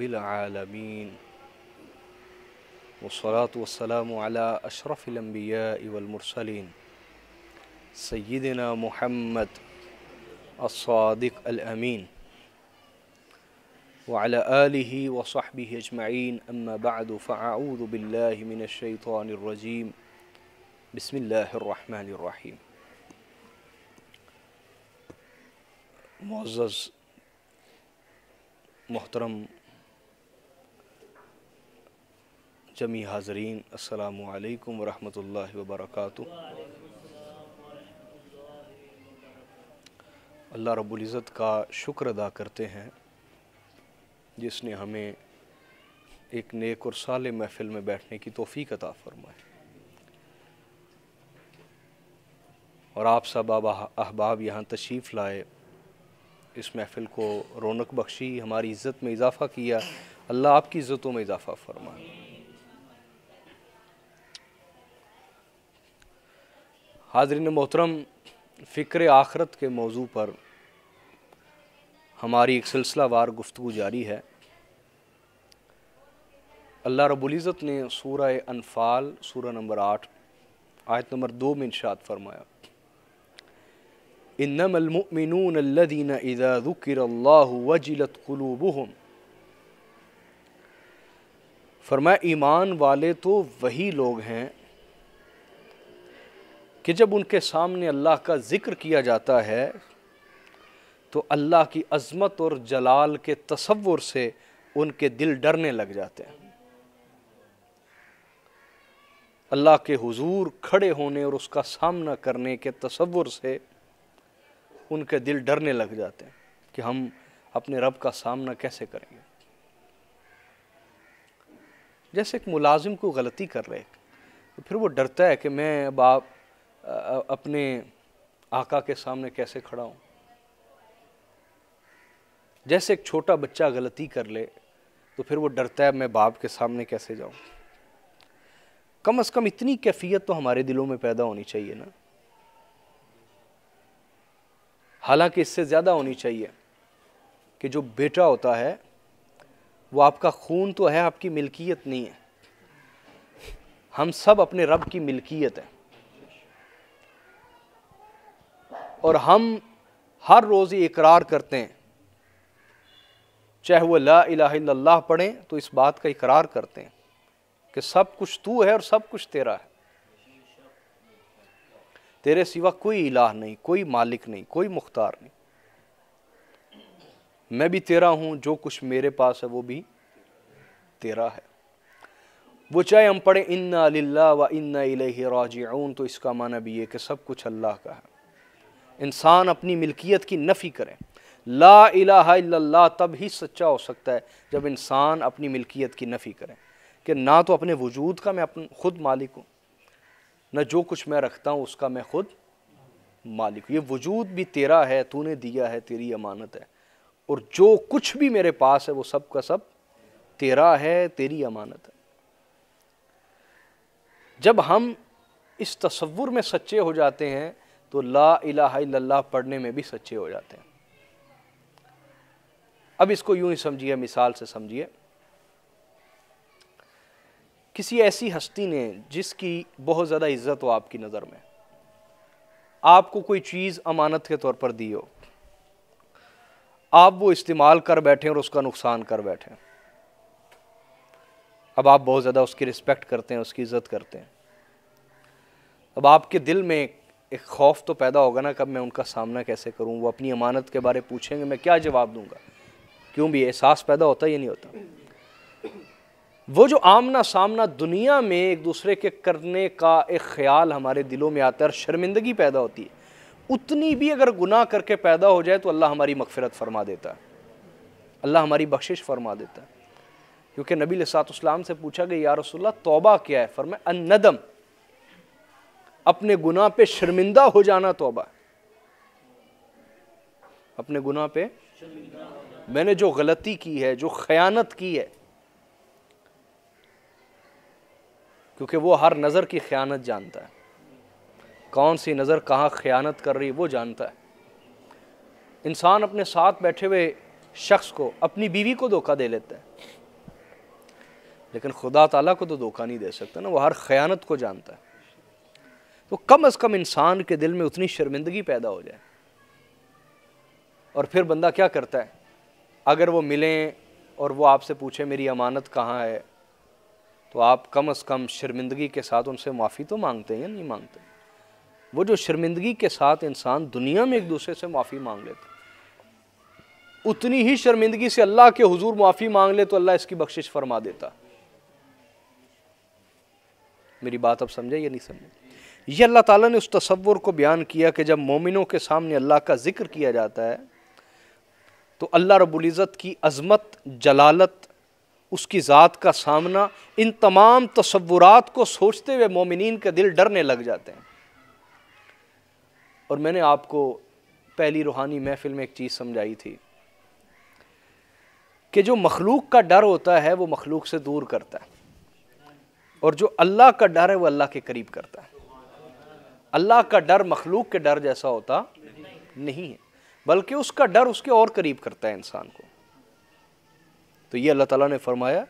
رب العالمين والصلاة والسلام على أشرف الأنبياء والمرسلين سيدنا محمد الصادق الأمين وعلى آله وصحبه أجمعين أما بعد فأعوذ بالله من الشيطان الرجيم بسم الله الرحمن الرحيم معزز محترم जमी हाजरीन असलकम वरहमल वबरक अल्लाह रबुल्ज़त का शुक्र अदा करते हैं जिसने हमें एक नेक और साल महफ़िल में बैठने की तोफ़ी अदा फ़रमाए और आप सब अब अहबाब यहाँ तशरीफ़ लाए इस महफ़िल को रौनक बख्शी हमारी इज़्ज़त में इजाफ़ा किया अल्लाह आपकी इज़्ज़तों में इजाफ़ा फरमाए हाजरीन मोहतरम फ़िक्र आखरत के मौजू पर हमारी एक सिलसिलावार गुफ्तु जारी है अल्लाह रबुल्ज़त ने सूर अनफाल सूर नंबर आठ आयत नंबर दो में इशात फरमाया इन्नमलमिनून अल्लदीन इज़ा ज़ुकिरल्लाहु वजिलत कुलूबुहुम फरमाया ईमान वाले तो वही लोग हैं कि जब उनके सामने अल्लाह का ज़िक्र किया जाता है तो अल्लाह की अज़मत और जलाल के तस्वुर से उनके दिल डरने लग जाते हैं अल्लाह के हुजूर खड़े होने और उसका सामना करने के तस्वुर से उनके दिल डरने लग जाते हैं कि हम अपने रब का सामना कैसे करेंगे जैसे एक मुलाजिम को गलती कर रहे तो फिर वो डरता है कि मैं अब आप अपने आका के सामने कैसे खड़ा हूँ जैसे एक छोटा बच्चा गलती कर ले तो फिर वो डरता है मैं बाप के सामने कैसे जाऊँ कम अज़ कम इतनी कैफियत तो हमारे दिलों में पैदा होनी चाहिए ना हालांकि इससे ज़्यादा होनी चाहिए कि जो बेटा होता है वो आपका खून तो है आपकी मिल्कियत नहीं है हम सब अपने रब की मिल्कियत है और हम हर रोज़ ये इकरार करते हैं चाहे वो ला इला पढ़ें तो इस बात का इकरार करते हैं कि सब कुछ तू है और सब कुछ तेरा है तेरे सिवा कोई इलाह नहीं कोई मालिक नहीं कोई मुख्तार नहीं मैं भी तेरा हूँ जो कुछ मेरे पास है वो भी तेरा है वो चाहे हम पढ़ें इन्ना ला व इन्ना राजऊन तो इसका माना भी ये कि सब कुछ अल्लाह का है इंसान अपनी मिल्कियत की नफ़ी करें ला इला तब ही सच्चा हो सकता है जब इंसान अपनी मिल्कियत की नफ़ी करें कि ना तो अपने वजूद का मैं अपन खुद मालिक हूँ ना जो कुछ मैं रखता हूँ उसका मैं खुद मालिक हूँ ये वजूद भी तेरा है तूने दिया है तेरी अमानत है और जो कुछ भी मेरे पास है वो सब का सब तेरा है तेरी अमानत है जब हम इस तस्वुर में सच्चे हो जाते हैं तो ला इला पढ़ने में भी सच्चे हो जाते हैं अब इसको यूं ही समझिए मिसाल से समझिए किसी ऐसी हस्ती ने जिसकी बहुत ज़्यादा इज्जत हो आपकी नज़र में आपको कोई चीज़ अमानत के तौर पर दी हो आप वो इस्तेमाल कर बैठे और उसका नुकसान कर बैठे अब आप बहुत ज़्यादा उसकी रिस्पेक्ट करते हैं उसकी इज़्ज़त करते हैं अब आपके दिल में एक खौफ तो पैदा होगा ना कब मैं उनका सामना कैसे करूँ वो अपनी अमानत के बारे पूछेंगे मैं क्या जवाब दूंगा क्यों भी एहसास पैदा होता या नहीं होता वो जो आमना सामना दुनिया में एक दूसरे के करने का एक ख्याल हमारे दिलों में आता है और शर्मिंदगी पैदा होती है उतनी भी अगर गुनाह करके पैदा हो जाए तो अल्लाह हमारी मगफरत फरमा देता है अल्लाह हमारी बख्शिश फरमा देता है क्योंकि नबी सात उसम से पूछा गया यार रसोल्ला तोबा क्या है फरमाए अनदम अपने गुनाह पे शर्मिंदा हो जाना तोबा अपने गुनाह पे मैंने जो गलती की है जो खयानत की है क्योंकि वो हर नज़र की खयानत जानता है कौन सी नज़र कहाँ खयानत कर रही वो जानता है इंसान अपने साथ बैठे हुए शख्स को अपनी बीवी को धोखा दे लेता है लेकिन खुदा ताला को तो धोखा नहीं दे सकता ना वो हर खयानत को जानता है तो कम अज़ कम इंसान के दिल में उतनी शर्मिंदगी पैदा हो जाए और फिर बंदा क्या करता है अगर वो मिलें और वो आपसे पूछे मेरी अमानत कहाँ है तो आप कम अज़ कम शर्मिंदगी के साथ उनसे माफ़ी तो मांगते हैं या नहीं मांगते वो जो शर्मिंदगी के साथ इंसान दुनिया में एक दूसरे से माफ़ी मांग लेते उतनी ही शर्मिंदगी से अल्लाह के हुजूर माफ़ी मांग ले तो अल्लाह इसकी बख्शिश फरमा देता मेरी बात अब समझे या नहीं समझे ये अल्लाह ताला ने उस तस्वुर को बयान किया कि जब मोमिनों के सामने अल्लाह का ज़िक्र किया जाता है तो अल्लाह रबुल्ज़त की अज़मत जलालत उसकी ज़ात का सामना इन तमाम तस्वुरात को सोचते हुए मोमिन के दिल डरने लग जाते हैं और मैंने आपको पहली रूहानी महफिल में एक चीज़ समझाई थी कि जो मखलूक का डर होता है वो मखलूक से दूर करता है और जो अल्लाह का डर है वो अल्लाह के करीब करता है अल्लाह का डर मखलूक के डर जैसा होता नहीं है बल्कि उसका डर उसके और करीब करता है इंसान को तो ये अल्लाह ताला ने फरमाया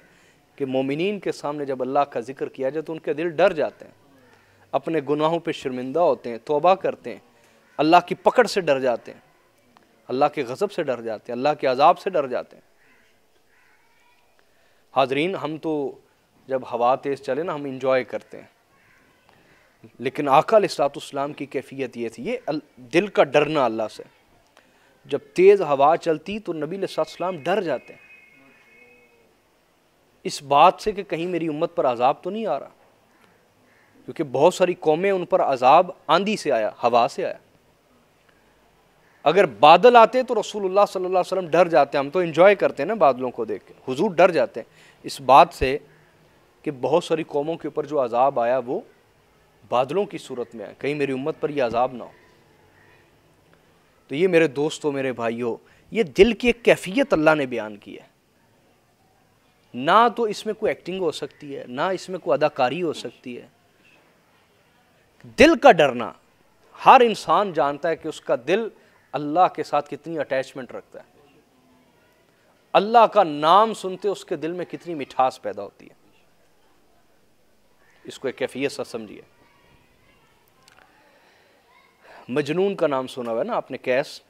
कि मोमिन के सामने जब अल्लाह का जिक्र किया जाए तो उनके दिल डर जाते हैं अपने गुनाहों पे शर्मिंदा होते हैं तोबा करते हैं अल्लाह की पकड़ से डर जाते हैं अल्लाह के गज़ब से डर जाते हैं अल्लाह के अजाब से डर जाते हैं हाजरीन हम तो जब हवा तेज़ चले ना हम इंजॉय करते हैं लेकिन आका सलातम की कैफियत ये थी ये दिल का डरना अल्लाह से जब तेज़ हवा चलती तो नबी सलाम डर जाते हैं इस बात से कि कहीं मेरी उम्मत पर अजाब तो नहीं आ रहा क्योंकि बहुत सारी कौमें उन पर अजाब आंधी से आया हवा से आया अगर बादल आते तो रसूलुल्लाह सल्लल्लाहु अलैहि वसल्लम डर जाते हम तो इन्जॉय करते हैं ना बादलों को देख के हुजूर डर जाते हैं इस बात से कि बहुत सारी कौमों के ऊपर जो अजाब आया वो बादलों की सूरत में आए कहीं मेरी उम्मत पर यह अजाब ना हो तो ये मेरे दोस्तों मेरे भाइयों ये दिल की एक कैफियत अल्लाह ने बयान की है ना तो इसमें कोई एक्टिंग हो सकती है ना इसमें कोई अदाकारी हो सकती है दिल का डरना हर इंसान जानता है कि उसका दिल अल्लाह के साथ कितनी अटैचमेंट रखता है अल्लाह का नाम सुनते उसके दिल में कितनी मिठास पैदा होती है इसको एक कैफियत सा समझिए मजनून का नाम सुना हुआ है ना आपने कैस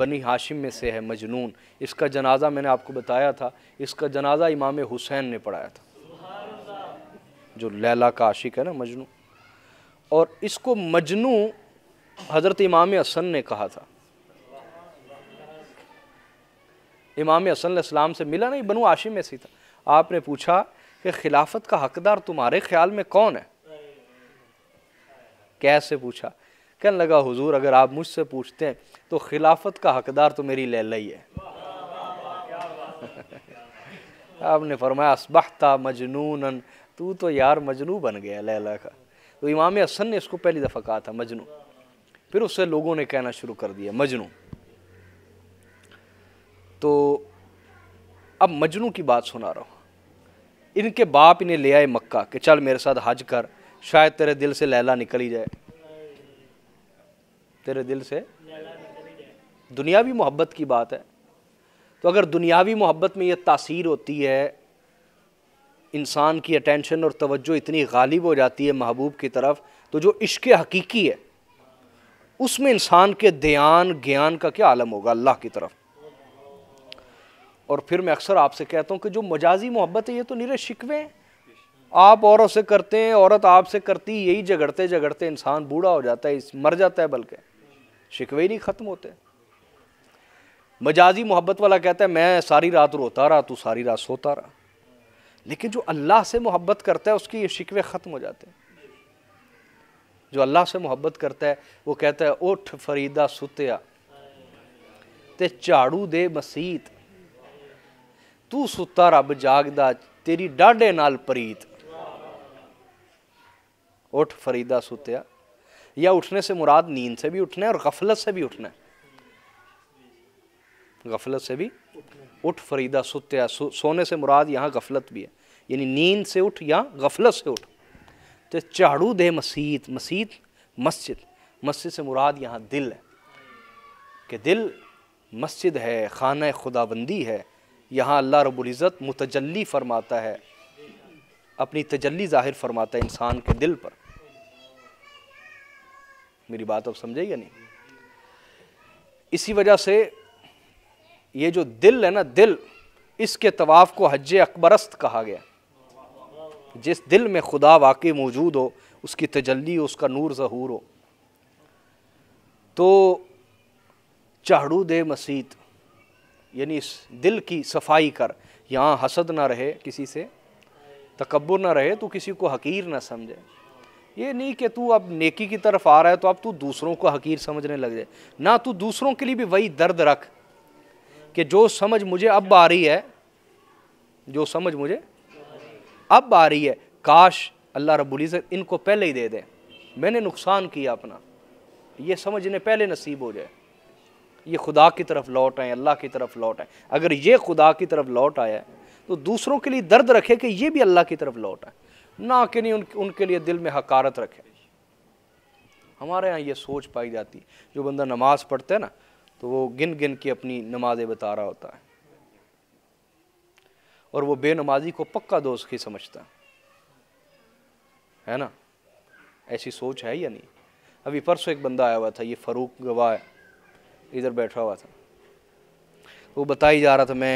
बनी हाशिम में से है मजनून इसका जनाजा मैंने आपको बताया था इसका जनाजा इमाम हुसैन ने पढ़ाया था जो लैला का आशिक है ना मजनू और इसको मजनू हज़रत इमाम हसन ने कहा था इमाम हसन इस्लाम से मिला नहीं बनु आशिम में से था आपने पूछा कि खिलाफत का हकदार तुम्हारे ख्याल में कौन है कैसे पूछा कहने लगा हुजूर अगर आप मुझसे पूछते हैं तो खिलाफत का हकदार तो मेरी लैला ही है आपने फरमाया असबहता मजनून तू तो यार मजनू बन गया लैला का तो इमाम हसन ने इसको पहली दफ़ा कहा था मजनू फिर उससे लोगों ने कहना शुरू कर दिया मजनू तो अब मजनू की बात सुना रहा हूँ इनके बाप इन्हें ले आए मक्का कि चल मेरे साथ हज कर शायद तेरे दिल से लैला निकल ही जाए तेरे दिल से दुनियावी मोहब्बत की बात है तो अगर दुनियावी मोहब्बत में ये तासीर होती है इंसान की अटेंशन और तवज्जो इतनी गालिब हो जाती है महबूब की तरफ तो जो इश्क हकीकी है उसमें इंसान के ध्यान ज्ञान का क्या आलम होगा अल्लाह की तरफ और फिर मैं अक्सर आपसे कहता हूँ कि जो मजाजी मोहब्बत है ये तो निरे शिकवे हैं आप औरत से करते हैं औरत आपसे करती यही झगड़ते झगड़ते इंसान बूढ़ा हो जाता है मर जाता है बल्कि शिकवे नहीं ख़त्म होते मजाजी मोहब्बत वाला कहता है मैं सारी रात रोता रहा तू सारी रात सोता रहा लेकिन जो अल्लाह से मोहब्बत करता है उसकी ये शिकवे ख़त्म हो जाते हैं जो अल्लाह से मोहब्बत करता है वो कहता है उठ फरीदा सुत्या ते झाड़ू दे मसीत तू सुता रब जागदा तेरी डाढ़े नाल प्रीत उठ फरीदा सुत्या या उठने से मुराद नींद से भी उठना है और गफलत से भी उठना है गफलत से भी उठ फरीदा सुत्या सो, सोने से मुराद यहाँ गफलत भी है यानी नींद से उठ या गफलत से उठ तो चाड़ू दे मसीद मसीद मस्जिद मस्जिद से मुराद यहाँ दिल है कि दिल मस्जिद है खाना खुदाबंदी है यहाँ अल्लाह रबुल्ज़त मुतजली फरमाता है अपनी तजली ज़ाहिर फरमाता है इंसान के दिल पर मेरी बात अब समझे या नहीं इसी वजह से ये जो दिल है ना दिल इसके तवाफ़ को हज अकबरस्त कहा गया जिस दिल में खुदा वाकई मौजूद हो उसकी तजल्ली हो उसका नूर ज़हूर हो तो चाहड़ू दे मसीत यानी इस दिल की सफाई कर यहाँ हसद ना रहे किसी से तकबर ना रहे तो किसी को हकीर ना समझे ये नहीं कि तू अब नेकी की तरफ आ रहा है तो अब तू दूसरों को हकीर समझने लग जाए ना तू दूसरों के लिए भी वही दर्द रख कि जो समझ मुझे अब आ रही है जो समझ मुझे अब आ रही है काश अल्लाह रबुल्ज़त इनको पहले ही दे दें मैंने नुकसान किया अपना ये समझ इन्हें पहले नसीब हो जाए ये खुदा की तरफ लौट आए अल्लाह की तरफ लौट आए अगर ये खुदा की तरफ लौट आया तो दूसरों के लिए दर्द रखे कि ये भी अल्लाह की तरफ लौट आए ना कि नहीं उन, उनके लिए दिल में हकारत रखें हमारे यहाँ ये सोच पाई जाती है जो बंदा नमाज पढ़ता है ना तो वो गिन गिन के अपनी नमाजें बता रहा होता है और वो बेनमाजी को पक्का दोस्त ही समझता है ना ऐसी सोच है या नहीं अभी परसों एक बंदा आया हुआ था ये फ़ारूक गवाह इधर बैठा हुआ था वो बताई जा रहा था मैं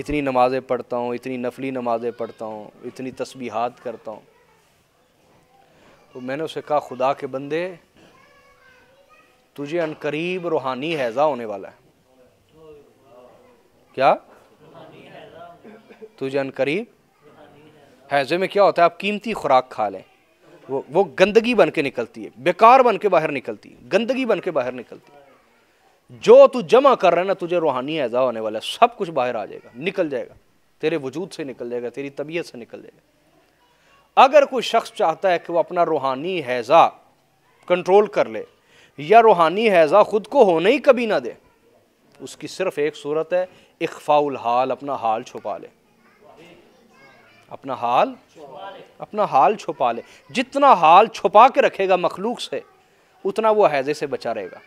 इतनी नमाज़ें पढ़ता हूँ इतनी नफली नमाज़ें पढ़ता हूँ इतनी तस्बीहात करता हूँ तो मैंने उसे कहा खुदा के बंदे तुझे अनकरीब रूहानी हैज़ा होने वाला है क्या तुझे अनकरीब हैज़े में क्या होता है आप कीमती खुराक खा लें वो वो गंदगी बन के निकलती है बेकार बन के बाहर निकलती है गंदगी बन के बाहर निकलती है जो तू जमा कर रहा है ना तुझे रूहानी ऐजा होने वाला है सब कुछ बाहर आ जाएगा निकल जाएगा तेरे वजूद से निकल जाएगा तेरी तबीयत से निकल जाएगा अगर कोई शख्स चाहता है कि वो अपना रूहानी हैज़ा कंट्रोल कर ले या रूहानी हैज़ा ख़ुद को होने ही कभी ना दे उसकी सिर्फ एक सूरत है इखफाउल हाल अपना हाल छुपा ले अपना हाल अपना हाल छुपा ले जितना हाल छुपा के रखेगा मखलूक से उतना वो हैज़े से बचा रहेगा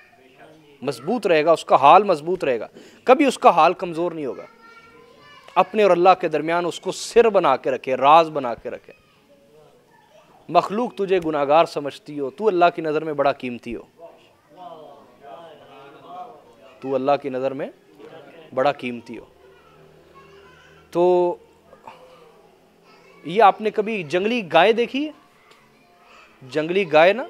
मजबूत रहेगा उसका हाल मजबूत रहेगा कभी उसका हाल कमज़ोर नहीं होगा अपने और अल्लाह के दरमियान उसको सिर बना के रखे राज बना के रखे मखलूक तुझे गुनागार समझती हो तू अल्लाह की नज़र में बड़ा कीमती हो तू अल्लाह की नज़र में बड़ा कीमती हो तो ये आपने कभी जंगली गाय देखी है जंगली गाय ना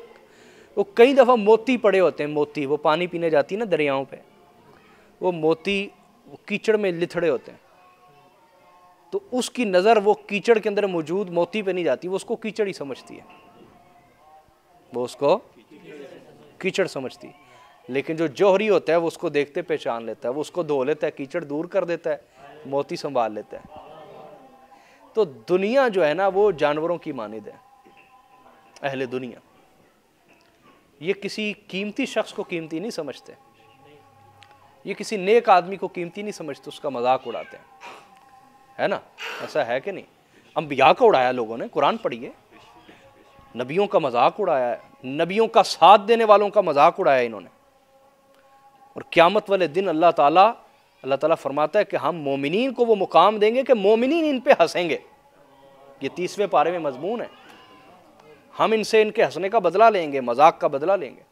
वो कई दफ़ा मोती पड़े होते हैं मोती वो पानी पीने जाती है ना दरियाओं पे वो मोती वो कीचड़ में लिथड़े होते हैं तो उसकी नज़र वो कीचड़ के अंदर मौजूद मोती पे नहीं जाती वो उसको कीचड़ ही समझती है वो उसको कीचड़ समझती है लेकिन जो जोहरी होता है वो उसको देखते पहचान लेता है वो उसको धो लेता है कीचड़ दूर कर देता है मोती संभाल लेता है तो दुनिया जो है ना वो जानवरों की मानद है अहले दुनिया ये किसी कीमती शख्स को कीमती नहीं समझते ये किसी नेक आदमी को कीमती नहीं समझते उसका मजाक उड़ाते हैं है ना ऐसा है कि नहीं अम्बिया का उड़ाया लोगों ने कुरान पढ़िए नबियों का मजाक उड़ाया नबियों का साथ देने वालों का मजाक उड़ाया इन्होंने और क़्यामत वाले दिन अल्लाह ताला अल्लाह ताला फरमाता है कि हम मोमिन को वो मुकाम देंगे कि मोमिन इन पे हंसेंगे ये तीसवें पारे में मजमून है हम इनसे इनके हंसने का बदला लेंगे मजाक का बदला लेंगे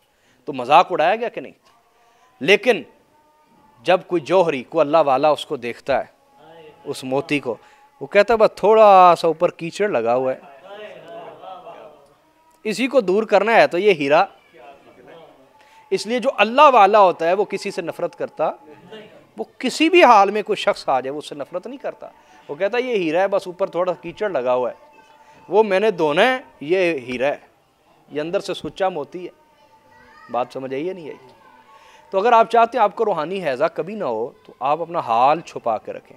तो मजाक उड़ाया गया कि नहीं लेकिन जब कोई जौहरी को अल्लाह वाला उसको देखता है उस मोती को वो कहता है बस थोड़ा सा ऊपर कीचड़ लगा हुआ है इसी को दूर करना है तो ये हीरा इसलिए जो अल्लाह वाला होता है वो किसी से नफरत करता वो किसी भी हाल में कोई शख्स आ जाए वो उससे नफरत नहीं करता वो कहता है ये हीरा है बस ऊपर थोड़ा कीचड़ लगा हुआ है वो मैंने दोने ये हीरा है ये अंदर से सुचा मोती है बात समझ आई है नहीं आई तो अगर आप चाहते हैं आपको रूहानी हैज़ा कभी ना हो तो आप अपना हाल छुपा के रखें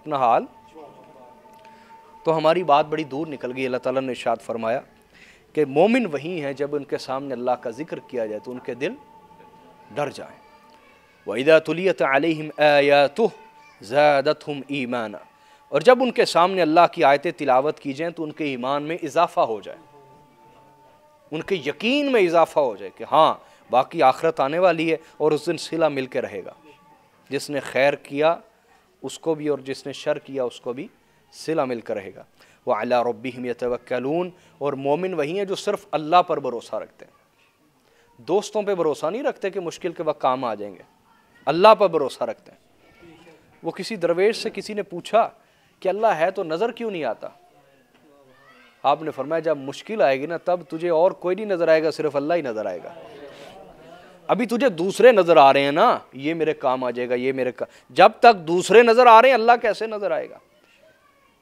अपना हाल तो हमारी बात बड़ी दूर निकल गई अल्लाह ताला ने इशाद फरमाया कि मोमिन वही हैं जब उनके सामने अल्लाह का जिक्र किया जाए तो उनके दिल डर जाए वहीदा तुलियत आलिम आया तो ज़्यादत हम ईमाना और जब उनके सामने अल्लाह की आयतें तिलावत की जाए तो उनके ईमान में इजाफा हो जाए उनके यकीन में इजाफा हो जाए कि हाँ बाकी आखरत आने वाली है और उस दिन सिला मिल के रहेगा जिसने खैर किया उसको भी और जिसने शर किया उसको भी सिला मिल कर रहेगा वह अला रबीम यतवक्लून और मोमिन वही हैं जो सिर्फ अल्लाह पर भरोसा रखते हैं दोस्तों पे भरोसा नहीं रखते कि मुश्किल के वक्त काम आ जाएंगे अल्लाह पर भरोसा रखते हैं वो किसी दरवेश से किसी ने पूछा कि अल्लाह है तो नज़र क्यों नहीं आता आपने फरमाया जब मुश्किल आएगी ना तब तुझे और कोई नहीं नज़र आएगा सिर्फ अल्लाह ही नज़र आएगा अभी तुझे दूसरे नज़र आ रहे हैं ना ये मेरे काम आ जाएगा ये मेरे का जब तक दूसरे नज़र आ रहे हैं अल्लाह कैसे नज़र आएगा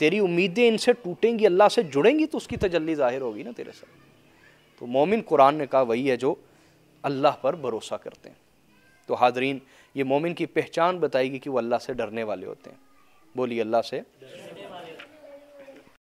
तेरी उम्मीदें इनसे टूटेंगी अल्लाह से जुड़ेंगी तो उसकी तजल्ली ज़ाहिर होगी ना तेरे साथ तो मोमिन कुरान ने कहा वही है जो अल्लाह पर भरोसा करते हैं तो हाजरीन ये मोमिन की पहचान बताएगी कि वो अल्लाह से डरने वाले होते हैं बोलिए अल्लाह से